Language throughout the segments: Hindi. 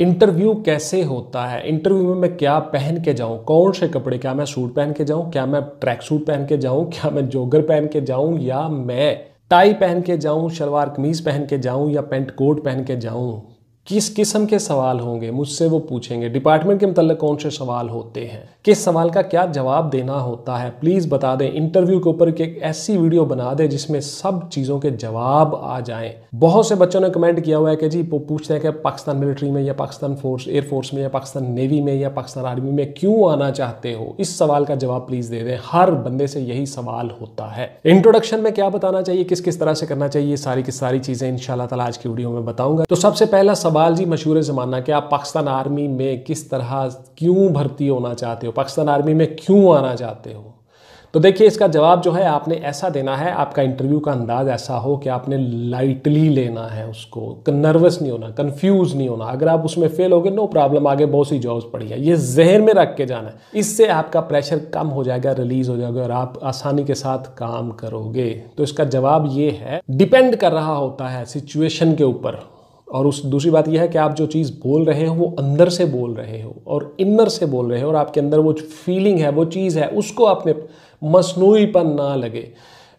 इंटरव्यू कैसे होता है इंटरव्यू में मैं क्या पहन के जाऊं कौन से कपड़े क्या मैं सूट पहन के जाऊं क्या मैं ट्रैक सूट पहन के जाऊं क्या मैं जोगर पहन के जाऊं या मैं टाई पहन के जाऊं शलवार कमीज पहन के जाऊं या पेंट कोट पहन के जाऊं किस किस्म के सवाल होंगे मुझसे वो पूछेंगे डिपार्टमेंट के मतलब कौन से सवाल होते हैं किस सवाल का क्या जवाब देना होता है प्लीज़ बता दें इंटरव्यू के ऊपर एक ऐसी वीडियो बना दें जिसमें सब चीज़ों के जवाब आ जाएं बहुत से बच्चों ने कमेंट किया हुआ है कि जी वो पूछते हैं कि पाकिस्तान मिलिट्री में या पाकिस्तान फोर्स एयरफोर्स में या पाकिस्तान नेवी में या पाकिस्तान आर्मी में क्यों आना चाहते हो इस सवाल का जवाब प्लीज़ दे दें हर बंदे से यही सवाल होता है इंट्रोडक्शन में क्या बताना चाहिए किस किस तरह से करना चाहिए सारी की सारी चीज़ें इन शाला आज की वीडियो में बताऊंगा तो सबसे पहला सब सवाल जी मशहूर ज़माना कि आप पाकिस्तान आर्मी में किस तरह क्यों भर्ती होना चाहते हो पाकिस्तान आर्मी में क्यों आना चाहते हो तो देखिए इसका जवाब जो है आपने ऐसा देना है आपका इंटरव्यू का अंदाज ऐसा हो कि आपने लाइटली लेना है उसको नर्वस नहीं होना कंफ्यूज नहीं होना अगर आप उसमें फेल हो गए नो प्रॉब्लम आगे बहुत सी जॉब्स पड़ी है ये जहन में रख के जाना है इससे आपका प्रेशर कम हो जाएगा रिलीज हो जाएगा और आप आसानी के साथ काम करोगे तो इसका जवाब ये है डिपेंड कर रहा होता है सिचुएशन के ऊपर और उस दूसरी बात यह है कि आप जो चीज़ बोल रहे हो वो अंदर से बोल रहे हो और इनर से बोल रहे हो और आपके अंदर वो फीलिंग है वो चीज़ है उसको अपने मसनूईपन ना लगे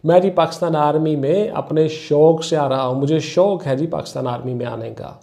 मैं जी पाकिस्तान आर्मी में अपने शौक़ से आ रहा हूँ मुझे शौक़ है जी पाकिस्तान आर्मी में आने का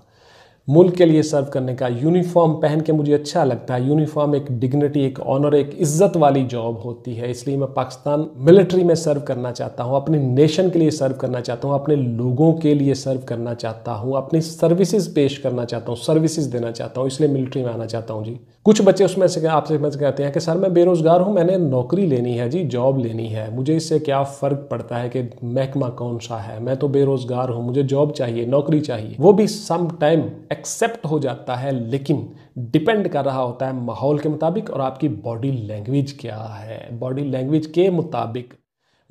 मुल्क के लिए सर्व करने का यूनिफॉर्म पहन के मुझे अच्छा लगता है यूनिफॉर्म एक डिग्निटी एक ऑनर एक इज्जत वाली जॉब होती है इसलिए मैं पाकिस्तान मिलिट्री में सर्व करना चाहता हूँ अपने नेशन के लिए सर्व करना चाहता हूँ अपने लोगों के लिए सर्व करना चाहता हूँ अपनी सर्विसेज पेश करना चाहता हूँ सर्विसेज देना चाहता हूँ इसलिए मिलिट्री में आना चाहता हूँ जी कुछ बच्चे उसमें से आपसे समझ कहते हैं कि सर मैं बेरोज़गार हूँ मैंने नौकरी लेनी है जी जॉब लेनी है मुझे इससे क्या फ़र्क पड़ता है कि महकमा कौन सा है मैं तो बेरोज़गार हूँ मुझे जॉब चाहिए नौकरी चाहिए वो भी सम टाइम एक्सेप्ट हो जाता है लेकिन डिपेंड कर रहा होता है माहौल के मुताबिक और आपकी बॉडी लैंग्वेज क्या है बॉडी लैंग्वेज के मुताबिक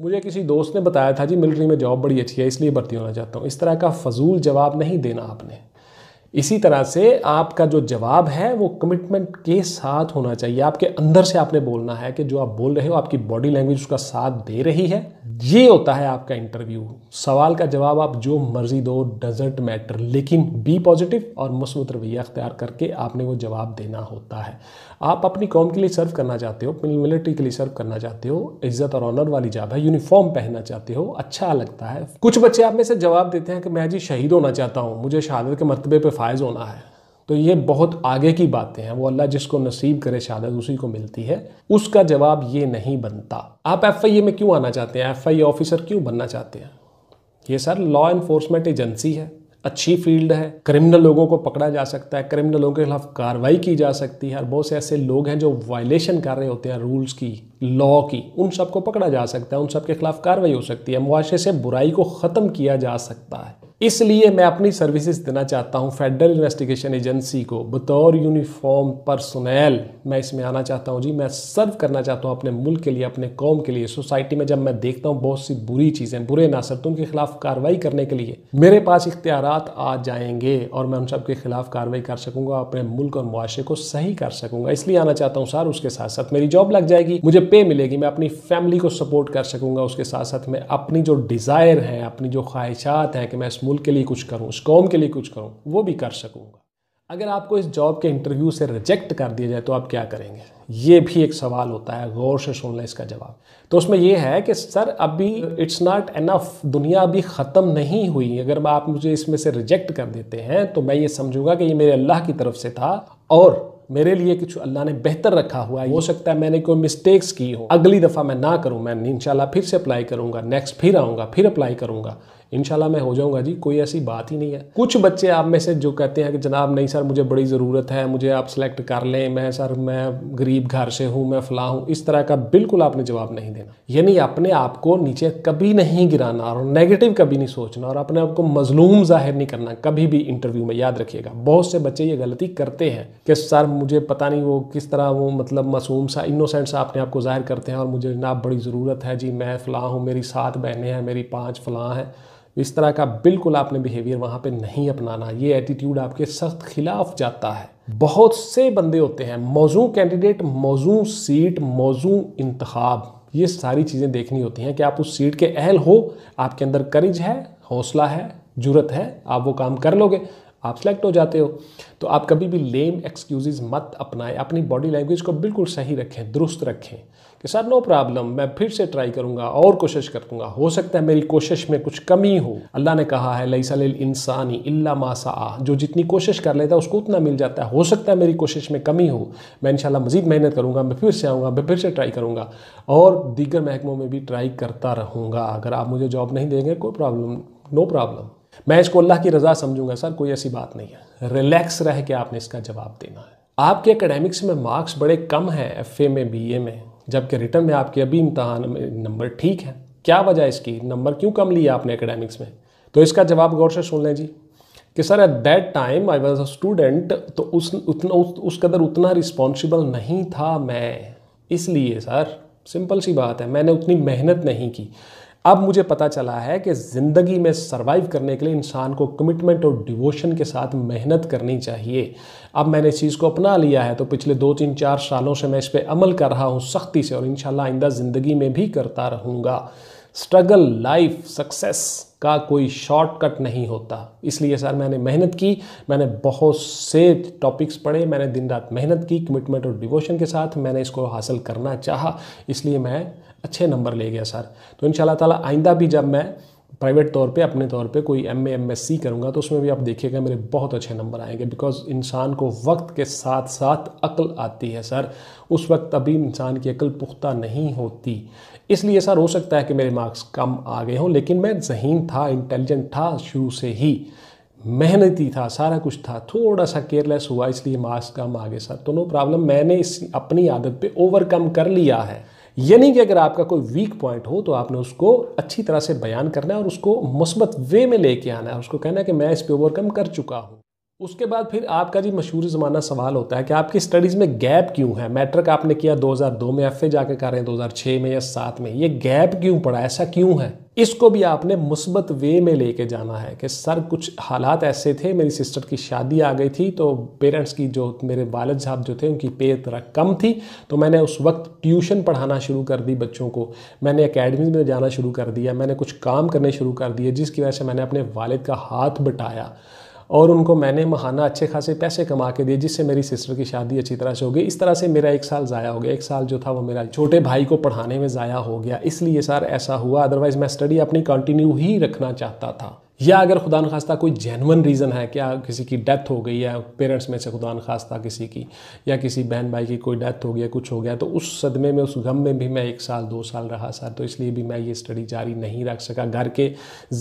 मुझे किसी दोस्त ने बताया था जी मिलिट्री में जॉब बड़ी अच्छी है इसलिए भर्ती होना चाहता हूँ इस तरह का फजूल जवाब नहीं देना आपने इसी तरह से आपका जो जवाब है वो कमिटमेंट के साथ होना चाहिए आपके अंदर से आपने बोलना है कि जो आप बोल रहे हो आपकी बॉडी लैंग्वेज उसका साथ दे रही है ये होता है आपका इंटरव्यू सवाल का जवाब आप जो मर्जी दो डजेंट मैटर लेकिन बी पॉजिटिव और मुस्बत रवैया अख्तियार करके आपने वो जवाब देना होता है आप अपनी कौम के लिए सर्व करना चाहते हो मिलिट्री के लिए सर्व करना चाहते हो इज्जत और ऑनर वाली जॉब है यूनिफॉर्म पहनना चाहते हो अच्छा लगता है कुछ बच्चे आप में से जवाब देते हैं कि मैं जी शहीद होना चाहता हूँ मुझे शहादत के मरतबे पर फायज होना है तो ये बहुत आगे की बातें हैं वो अल्लाह जिसको नसीब करे शहादत उसी को मिलती है उसका जवाब ये नहीं बनता आप एफ आई ए में क्यों आना चाहते हैं एफ आई ऑफिसर क्यों बनना चाहते हैं ये सर लॉ इन्फोर्समेंट एजेंसी है अच्छी फील्ड है क्रिमिनल लोगों को पकड़ा जा सकता है क्रिमिनल लोगों के खिलाफ कार्रवाई की जा सकती है और बहुत से ऐसे लोग हैं जो वायलेशन कर रहे होते हैं रूल्स की लॉ की उन सबको पकड़ा जा सकता है उन सब के खिलाफ कार्रवाई हो सकती है मुआशरे से बुराई को ख़त्म किया जा सकता है इसलिए मैं अपनी सर्विसेज देना चाहता हूँ फेडरल इन्वेस्टिगेशन एजेंसी को बतौर यूनिफॉर्म पर्सनैल मैं इसमें आना चाहता हूं जी मैं सर्व करना चाहता हूं अपने मुल्क के लिए अपने कौम के लिए सोसाइटी में जब मैं देखता हूँ बहुत सी बुरी चीज़ें बुरे नासर तो उनके खिलाफ कार्रवाई करने के लिए मेरे पास इख्तियार आ जाएंगे और मैं उन सब के खिलाफ कार्रवाई कर सकूँगा अपने मुल्क और मुआशे को सही कर सकूँगा इसलिए आना चाहता हूँ सर उसके साथ साथ मेरी जॉब लग जाएगी मुझे पे मिलेगी मैं अपनी फैमिली को सपोर्ट कर सकूँगा उसके साथ साथ मैं अपनी जो डिज़ायर है अपनी जो ख्वाहिशात हैं कि मैं मुल्क के लिए कुछ करूँ उस कौम के लिए कुछ करूँ वो भी कर सकूँगा अगर आपको इस जॉब के इंटरव्यू से रिजेक्ट कर दिया जाए तो आप क्या करेंगे ये भी एक सवाल होता है गौर से सुन लें इसका जवाब तो उसमें यह है कि सर अभी इट्स नॉट एनफ दुनिया अभी ख़त्म नहीं हुई अगर आप मुझे इसमें से रिजेक्ट कर देते हैं तो मैं ये समझूंगा कि ये मेरे अल्लाह की तरफ से था और मेरे लिए कुछ अल्लाह ने बेहतर रखा हुआ है हो सकता है मैंने कोई मिस्टेक्स की हो अगली दफ़ा मैं ना करूँ मैं इंशाल्लाह फिर से अप्लाई करूँगा नेक्स्ट फिर आऊँगा फिर अप्लाई करूँगा इनशाला मैं हो जाऊंगा जी कोई ऐसी बात ही नहीं है कुछ बच्चे आप में से जो कहते हैं कि जनाब नहीं सर मुझे बड़ी ज़रूरत है मुझे आप सेलेक्ट कर लें मैं सर मैं गरीब घर से हूँ मैं फला हूँ इस तरह का बिल्कुल आपने जवाब नहीं देना यानी अपने आप को नीचे कभी नहीं गिराना और नेगेटिव कभी नहीं सोचना और अपने आप को मजलूम जाहिर नहीं करना कभी भी इंटरव्यू में याद रखिएगा बहुत से बच्चे ये गलती करते हैं कि सर मुझे पता नहीं वो किस तरह वो मतलब मासूम सा इनोसेंट सा अपने आप को जाहिर करते हैं और मुझे जनाब बड़ी ज़रूरत है जी मैं फ़लाँ हूँ मेरी सात बहनें हैं मेरी पाँच फ़लाँ हैं इस तरह का बिल्कुल आपने बिहेवियर वहाँ पे नहीं अपनाना ये एटीट्यूड आपके सख्त खिलाफ जाता है बहुत से बंदे होते हैं मौजू कैंडिडेट मौजू सीट मौजू इंतखब ये सारी चीज़ें देखनी होती हैं कि आप उस सीट के अहल हो आपके अंदर करिज है हौसला है जरूरत है आप वो काम कर लोगे आप सेलेक्ट हो जाते हो तो आप कभी भी लेम एक्सक्यूज़ मत अपनाएं अपनी बॉडी लैंग्वेज को बिल्कुल सही रखें दुरुस्त रखें कि सर नो प्रॉब्लम मैं फिर से ट्राई करूंगा और कोशिश करूंगा हो सकता है मेरी कोशिश में कुछ कमी हो अल्लाह ने कहा है लई सल इंसानी इल्ला मासा जो जितनी कोशिश कर लेता है उसको उतना मिल जाता है हो सकता है मेरी कोशिश में कमी हो मैं इनशाला मज़ीद मेहनत करूंगा मैं फिर से आऊँगा मैं फिर से ट्राई करूँगा और दीगर महकमों में भी ट्राई करता रहूँगा अगर आप मुझे जॉब नहीं देंगे कोई प्रॉब्लम नो प्रॉब्लम मैं इसको अल्लाह की रज़ा समझूंगा सर कोई ऐसी बात नहीं है रिलैक्स रह के आपने इसका जवाब देना है आपके एकेडमिक्स में मार्क्स बड़े कम हैं एफ में बी में जबकि रिटर्न में आपके अभी इम्तहान में नंबर ठीक है क्या वजह इसकी नंबर क्यों कम लिया आपने एकेडमिक्स में तो इसका जवाब गौर से सुन लें जी कि sir at that time I was a student तो उस उतना उस, उस कदर उतना रिस्पॉन्सिबल नहीं था मैं इसलिए सर सिंपल सी बात है मैंने उतनी मेहनत नहीं की अब मुझे पता चला है कि ज़िंदगी में सरवाइव करने के लिए इंसान को कमिटमेंट और डिवोशन के साथ मेहनत करनी चाहिए अब मैंने इस चीज़ को अपना लिया है तो पिछले दो तीन चार सालों से मैं इस पर अमल कर रहा हूँ सख्ती से और इन आइंदा ज़िंदगी में भी करता रहूँगा स्ट्रगल लाइफ सक्सेस का कोई शॉर्टकट नहीं होता इसलिए सर मैंने मेहनत की मैंने बहुत से टॉपिक्स पढ़े मैंने दिन रात मेहनत की कमिटमेंट और डिवोशन के साथ मैंने इसको हासिल करना चाहा इसलिए मैं अच्छे नंबर ले गया सर तो इन ताला आइंदा भी जब मैं प्राइवेट तौर पे अपने तौर पे कोई एम एम एस सी करूँगा तो उसमें भी आप देखिएगा मेरे बहुत अच्छे नंबर आएंगे बिकॉज इंसान को वक्त के साथ साथ अक्ल आती है सर उस वक्त अभी इंसान की अक्ल पुख्ता नहीं होती इसलिए सर हो सकता है कि मेरे मार्क्स कम आ गए हों लेकिन मैं जहीन था इंटेलिजेंट था शुरू से ही मेहनती था सारा कुछ था थोड़ा सा केयरलेस हुआ इसलिए मार्क्स कम आ गए सर तो नो प्रॉब्लम मैंने इस अपनी आदत पर ओवरकम कर लिया है यानी कि अगर आपका कोई वीक पॉइंट हो तो आपने उसको अच्छी तरह से बयान करना है और उसको मुस्बत वे में लेके आना है उसको कहना है कि मैं इस पर ओवरकम कर चुका हूँ उसके बाद फिर आपका जी मशहूर ज़माना सवाल होता है कि आपकी स्टडीज़ में गैप क्यों है मैट्रिक आपने किया 2002 में एफ जाके कर रहे हैं 2006 में या सात में ये गैप क्यों पड़ा ऐसा क्यों है इसको भी आपने मुस्बत वे में लेके जाना है कि सर कुछ हालात ऐसे थे मेरी सिस्टर की शादी आ गई थी तो पेरेंट्स की जो मेरे वालद साहब जो थे उनकी पे तरह कम थी तो मैंने उस वक्त ट्यूशन पढ़ाना शुरू कर दी बच्चों को मैंने अकेडमी में जाना शुरू कर दिया मैंने कुछ काम करने शुरू कर दिए जिसकी वजह से मैंने अपने वालद का हाथ बटाया और उनको मैंने महाना अच्छे खासे पैसे कमा के दिए जिससे मेरी सिस्टर की शादी अच्छी तरह से हो गई इस तरह से मेरा एक साल ज़ाया हो गया एक साल जो था वो मेरा छोटे भाई को पढ़ाने में ज़ाया हो गया इसलिए सर ऐसा हुआ अदरवाइज़ मैं स्टडी अपनी कंटिन्यू ही रखना चाहता था या अगर खुदा खास्ता कोई जेनवन रीज़न है क्या किसी की डेथ हो गई है पेरेंट्स में से खुदा खास्ता किसी की या किसी बहन भाई की कोई डेथ हो गया कुछ हो गया तो उस सदमे में उस गम में भी मैं एक साल दो साल रहा सर तो इसलिए भी मैं ये स्टडी जारी नहीं रख सका घर के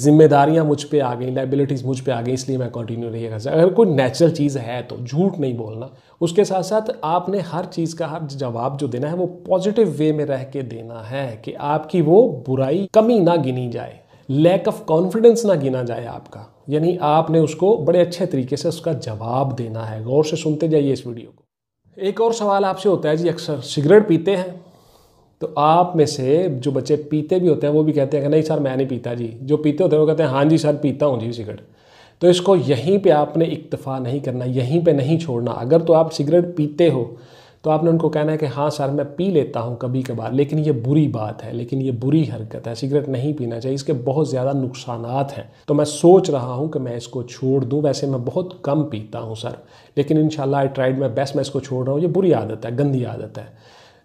जिम्मेदारियाँ मुझ पर आ गई लाइबिलिटीज़ मुझ पर आ गई इसलिए मैं कंटिन्यू नहीं कर सकता अगर कोई नेचुरल चीज़ है तो झूठ नहीं बोलना उसके साथ साथ आपने हर चीज़ का हर जवाब जो देना है वो पॉजिटिव वे में रह के देना है कि आपकी वो बुराई कमी ना गिनी जाए लैक ऑफ कॉन्फिडेंस ना गिना जाए आपका यानी आपने उसको बड़े अच्छे तरीके से उसका जवाब देना है गौर से सुनते जाइए इस वीडियो को एक और सवाल आपसे होता है जी अक्सर सिगरेट पीते हैं तो आप में से जो बच्चे पीते भी होते हैं वो भी कहते हैं कि नहीं सर मैं नहीं पीता जी जो पीते होते हैं वो कहते हैं हाँ जी सर पीता हूँ जी सिगरेट तो इसको यहीं पे आपने इक्तफा नहीं करना यहीं पे नहीं छोड़ना अगर तो आप सिगरेट पीते हो तो आपने उनको कहना है कि हाँ सर मैं पी लेता हूँ कभी कभार लेकिन ये बुरी बात है लेकिन ये बुरी हरकत है सिगरेट नहीं पीना चाहिए इसके बहुत ज़्यादा नुकसान हैं तो मैं सोच रहा हूँ कि मैं इसको छोड़ दूँ वैसे मैं बहुत कम पीता हूँ सर लेकिन इन आई ट्राइड मैं बेस्ट मैं इसको छोड़ रहा हूँ ये बुरी आदत है गंदी आदत है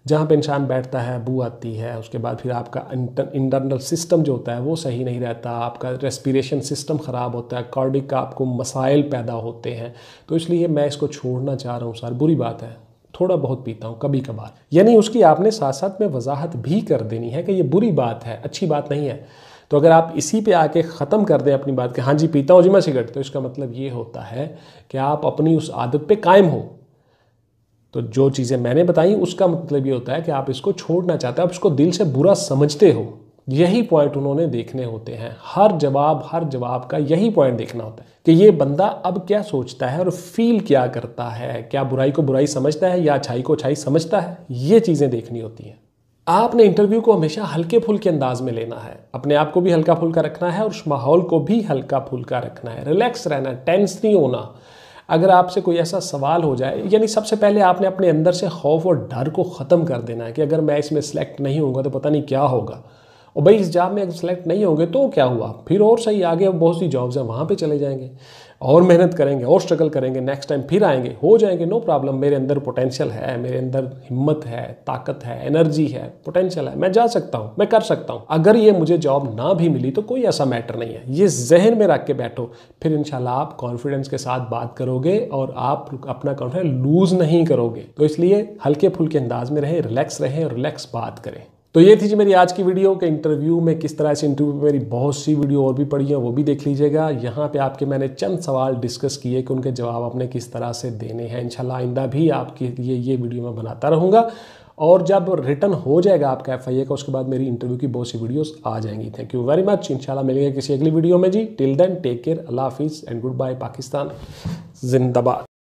जहाँ पे इंसान बैठता है बू आती है उसके बाद फिर आपका इंटरनल सिस्टम जो होता है वो सही नहीं रहता आपका रेस्पिरेशन सिस्टम ख़राब होता है कार्डिक का आपको मसाइल पैदा होते हैं तो इसलिए मैं इसको छोड़ना चाह रहा हूँ सर बुरी बात है थोड़ा बहुत पीता हूँ कभी कभार यानी उसकी आपने साथ साथ में वजाहत भी कर देनी है कि ये बुरी बात है अच्छी बात नहीं है तो अगर आप इसी पे आके ख़त्म कर दें अपनी बात के हाँ जी पीता हूँ जी मैं सिगरेट तो इसका मतलब ये होता है कि आप अपनी उस आदत पे कायम हो तो जो चीज़ें मैंने बताई उसका मतलब ये होता है कि आप इसको छोड़ना चाहते हो आप इसको दिल से बुरा समझते हो यही पॉइंट उन्होंने देखने होते हैं हर जवाब हर जवाब का यही पॉइंट देखना होता है कि ये बंदा अब क्या सोचता है और फील क्या करता है क्या बुराई को बुराई समझता है या अच्छाई को अच्छाई समझता है ये चीज़ें देखनी होती हैं आपने इंटरव्यू को हमेशा हल्के फुल्के अंदाज में लेना है अपने आप को भी हल्का फुल्का रखना है और उस माहौल को भी हल्का फुल्का रखना है रिलैक्स रहना टेंस नहीं होना अगर आपसे कोई ऐसा सवाल हो जाए यानी सबसे पहले आपने अपने अंदर से खौफ और डर को ख़त्म कर देना है कि अगर मैं इसमें सेलेक्ट नहीं होऊंगा तो पता नहीं क्या होगा और भाई इस जॉब में अगर सेलेक्ट नहीं होंगे तो क्या हुआ फिर और सही आगे अब बहुत सी जॉब्स हैं वहाँ पे चले जाएंगे और मेहनत करेंगे और स्ट्रगल करेंगे नेक्स्ट टाइम फिर आएंगे हो जाएंगे नो प्रॉब्लम मेरे अंदर पोटेंशियल है मेरे अंदर हिम्मत है ताकत है एनर्जी है पोटेंशियल है मैं जा सकता हूँ मैं कर सकता हूँ अगर ये मुझे जॉब ना भी मिली तो कोई ऐसा मैटर नहीं है ये जहन में रख के बैठो फिर इन आप कॉन्फिडेंस के साथ बात करोगे और आप अपना कॉन्फिडेंस लूज़ नहीं करोगे तो इसलिए हल्के फुल्के अंदाज में रहें रिलैक्स रहें और रिलैक्स बात करें तो ये थी जी मेरी आज की वीडियो के इंटरव्यू में किस तरह से इंटरव्यू में मेरी बहुत सी वीडियो और भी पड़ी है वो भी देख लीजिएगा यहाँ पे आपके मैंने चंद सवाल डिस्कस किए कि उनके जवाब आपने किस तरह से देने हैं इंशाल्लाह आइंदा भी आपके लिए ये वीडियो मैं बनाता रहूँगा और जब रिटर्न हो जाएगा आपका एफ आई ए का उसके बाद मेरी इंटरव्यू की बहुत सी वीडियोस आ जाएंगी थैंक यू वेरी मच इंशाल्लाह मिलेंगे किसी अगली वीडियो में जी टिल देन टेक केयर अल्लाह हाफिज़ एंड गुड बाय पाकिस्तान जिंदाबाद